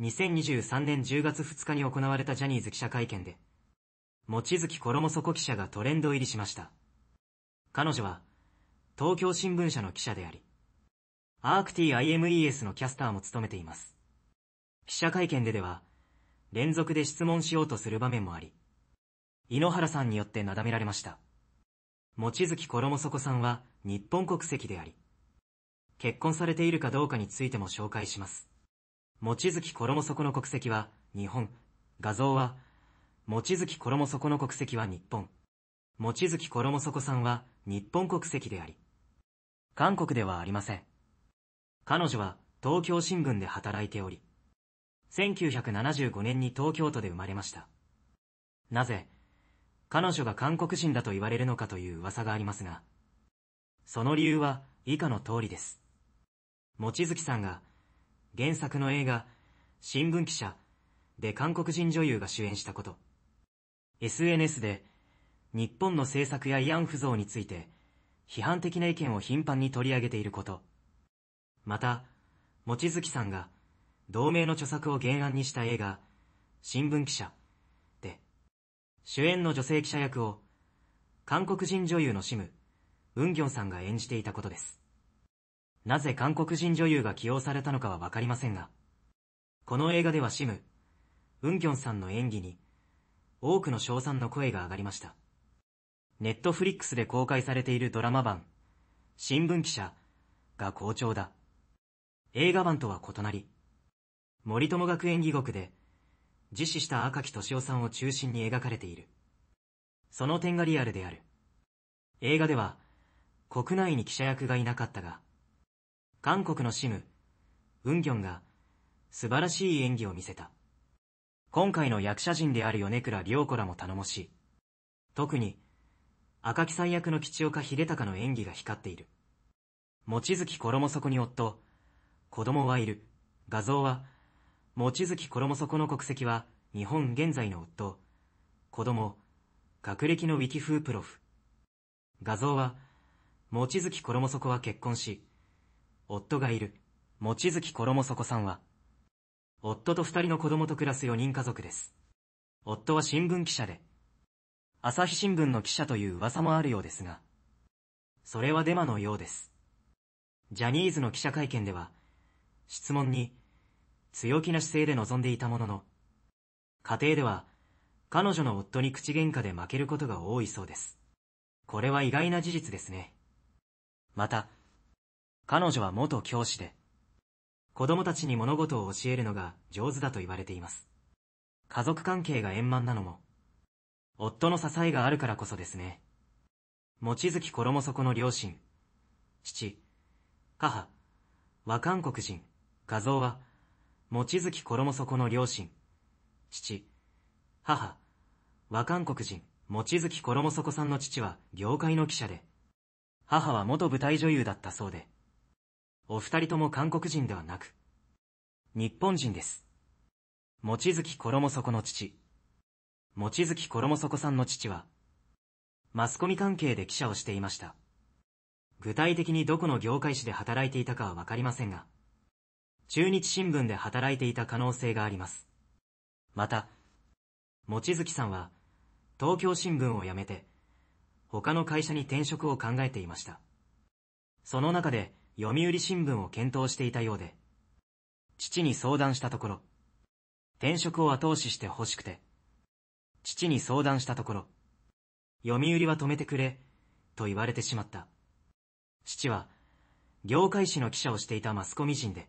2023年10月2日に行われたジャニーズ記者会見で、望月衣底記者がトレンド入りしました。彼女は、東京新聞社の記者であり、アークティ IMES のキャスターも務めています。記者会見ででは、連続で質問しようとする場面もあり、井ノ原さんによってなだめられました。望月衣底さんは日本国籍であり、結婚されているかどうかについても紹介します。望月衣底の国籍は日本。画像は、望月衣底の国籍は日本。望月衣底さんは日本国籍であり、韓国ではありません。彼女は東京新聞で働いており、1975年に東京都で生まれました。なぜ、彼女が韓国人だと言われるのかという噂がありますが、その理由は以下の通りです。望月さんが原作の映画、新聞記者で韓国人女優が主演したこと。SNS で、日本の政策や慰安婦像について、批判的な意見を頻繁に取り上げていること。また、もちづきさんが、同盟の著作を原案にした映画、新聞記者で、主演の女性記者役を、韓国人女優のシム、ウンギョンさんが演じていたことです。なぜ韓国人女優が起用されたのかはわかりませんが、この映画ではシム、ウンギョンさんの演技に、多くの賞賛の声が上がりました。ネットフリックスで公開されているドラマ版、新聞記者が好調だ。映画版とは異なり、森友学園義国で、自死した赤木敏夫さんを中心に描かれている。その点がリアルである。映画では、国内に記者役がいなかったが、韓国のシム、ウンギョンが素晴らしい演技を見せた。今回の役者陣である米倉涼子らも頼もしい。特に、赤木さん役の吉岡秀隆の演技が光っている。望月衣底に夫、子供はいる。画像は、望月衣底の国籍は、日本現在の夫、子供、学歴のウィキ風プロフ。画像は、望月衣底は結婚し、夫がいる、望月衣こさんは、夫と二人の子供と暮らす四人家族です。夫は新聞記者で、朝日新聞の記者という噂もあるようですが、それはデマのようです。ジャニーズの記者会見では、質問に、強気な姿勢で臨んでいたものの、家庭では、彼女の夫に口喧嘩で負けることが多いそうです。これは意外な事実ですね。また、彼女は元教師で、子供たちに物事を教えるのが上手だと言われています。家族関係が円満なのも、夫の支えがあるからこそですね。望月衣底の両親、父、母、和韓国人、画像は、望月衣底の両親、父、母、和韓国人、望月衣底さんの父は業界の記者で、母は元舞台女優だったそうで、お二人とも韓国人ではなく、日本人です。もちづき衣底の父。もちづき衣底さんの父は、マスコミ関係で記者をしていました。具体的にどこの業界誌で働いていたかはわかりませんが、中日新聞で働いていた可能性があります。また、もちづきさんは、東京新聞を辞めて、他の会社に転職を考えていました。その中で、読売新聞を検討していたようで、父に相談したところ、転職を後押しして欲しくて、父に相談したところ、読売は止めてくれ、と言われてしまった。父は、業界誌の記者をしていたマスコミ人で、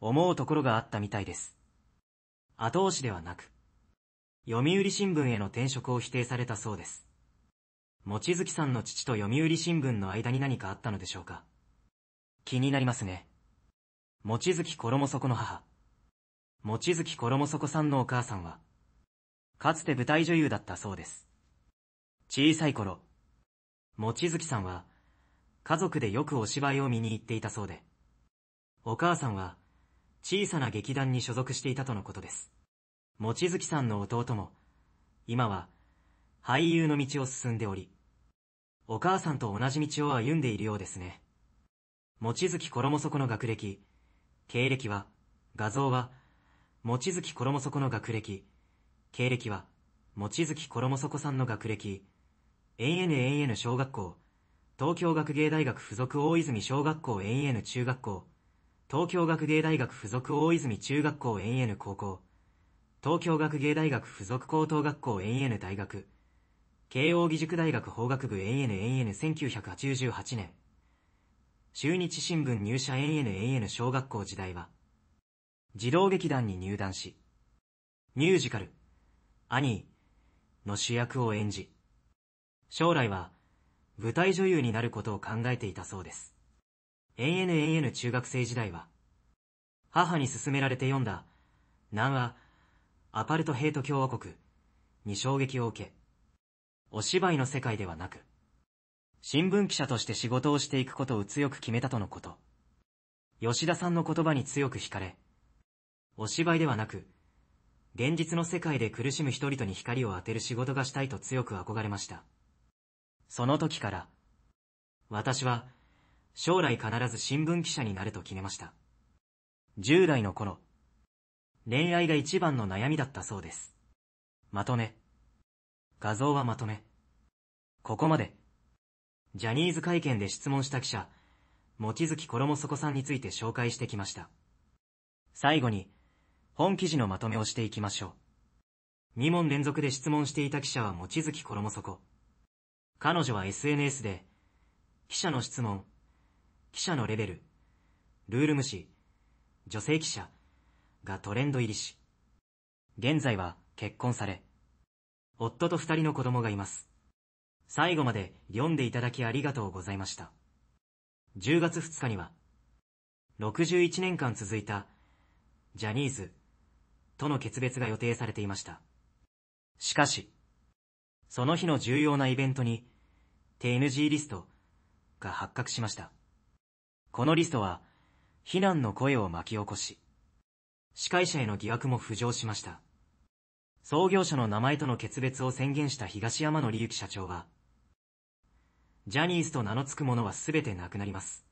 思うところがあったみたいです。後押しではなく、読売新聞への転職を否定されたそうです。もちづきさんの父と読売新聞の間に何かあったのでしょうか気になりますね。もちづき衣底の母。もちづき衣底さんのお母さんは、かつて舞台女優だったそうです。小さい頃、もちづきさんは、家族でよくお芝居を見に行っていたそうで、お母さんは、小さな劇団に所属していたとのことです。もちづきさんの弟も、今は、俳優の道を進んでおり、お母さんと同じ道を歩んでいるようですね。望月衣底の学歴、経歴は、画像は、望月衣底の学歴、経歴は、望月衣底さんの学歴、ANAN 小学校、東京学芸大学附属大泉小学校 AN 中学校、東京学芸大学附属大泉中学校 AN 高校、東京学芸大学附属高等学校 AN 大学、慶応義塾大学法学部 ANAN1988 年、中日新聞入社 ANAN 小学校時代は、児童劇団に入団し、ミュージカル、アニーの主役を演じ、将来は舞台女優になることを考えていたそうです。ANAN 中学生時代は、母に勧められて読んだ、南話、アパルトヘイト共和国に衝撃を受け、お芝居の世界ではなく、新聞記者として仕事をしていくことを強く決めたとのこと。吉田さんの言葉に強く惹かれ、お芝居ではなく、現実の世界で苦しむ人々に光を当てる仕事がしたいと強く憧れました。その時から、私は将来必ず新聞記者になると決めました。従来の頃、恋愛が一番の悩みだったそうです。まとめ。画像はまとめ。ここまで。ジャニーズ会見で質問した記者、望月衣底さんについて紹介してきました。最後に、本記事のまとめをしていきましょう。2問連続で質問していた記者は望月衣底。彼女は SNS で、記者の質問、記者のレベル、ルール無視、女性記者がトレンド入りし、現在は結婚され、夫と二人の子供がいます。最後まで読んでいただきありがとうございました。10月2日には、61年間続いた、ジャニーズ、との決別が予定されていました。しかし、その日の重要なイベントに、TNG リストが発覚しました。このリストは、非難の声を巻き起こし、司会者への疑惑も浮上しました。創業者の名前との決別を宣言した東山の利幸社長は、ジャニーズと名の付くものは全てなくなります。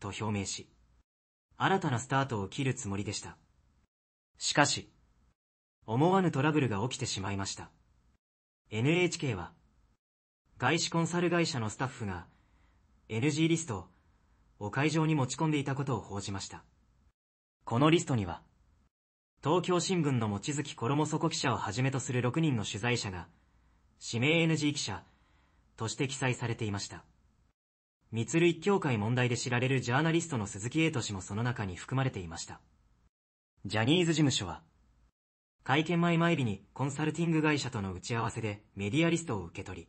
と表明し、新たなスタートを切るつもりでした。しかし、思わぬトラブルが起きてしまいました。NHK は、外資コンサル会社のスタッフが、NG リストを会場に持ち込んでいたことを報じました。このリストには、東京新聞の望月衣底記者をはじめとする6人の取材者が、指名 NG 記者として記載されていました。密類協会問題で知られるジャーナリストの鈴木エイト氏もその中に含まれていました。ジャニーズ事務所は、会見前前日にコンサルティング会社との打ち合わせでメディアリストを受け取り、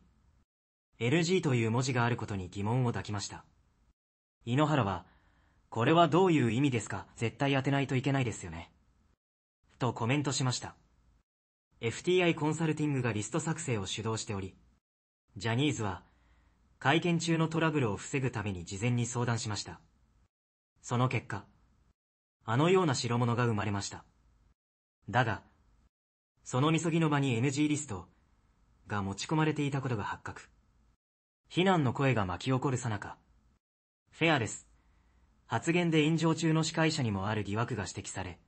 LG という文字があることに疑問を抱きました。井ノ原は、これはどういう意味ですか絶対当てないといけないですよね。とコメントしました。FTI コンサルティングがリスト作成を主導しており、ジャニーズは、会見中のトラブルを防ぐために事前に相談しました。その結果、あのような代物が生まれました。だが、そのみそぎの場に NG リストが持ち込まれていたことが発覚。非難の声が巻き起こるさなか、フェアレス、発言で炎上中の司会者にもある疑惑が指摘され、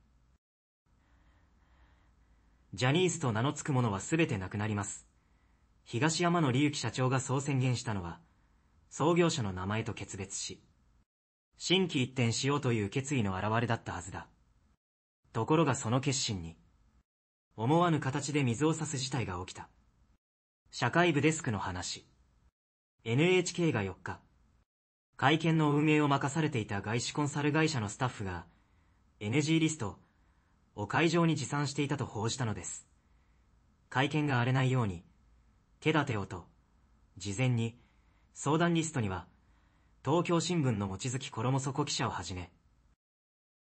ジャニーズと名の付くものは全てなくなります。東山野隆之社長がそう宣言したのは、創業者の名前と決別し、新規一転しようという決意の表れだったはずだ。ところがその決心に、思わぬ形で水を差す事態が起きた。社会部デスクの話。NHK が4日、会見の運営を任されていた外資コンサル会社のスタッフが、NG リストを会場に持参していたと報じたのです。会見が荒れないように、手立てをと、事前に、相談リストには、東京新聞の望月衣底記者をはじめ、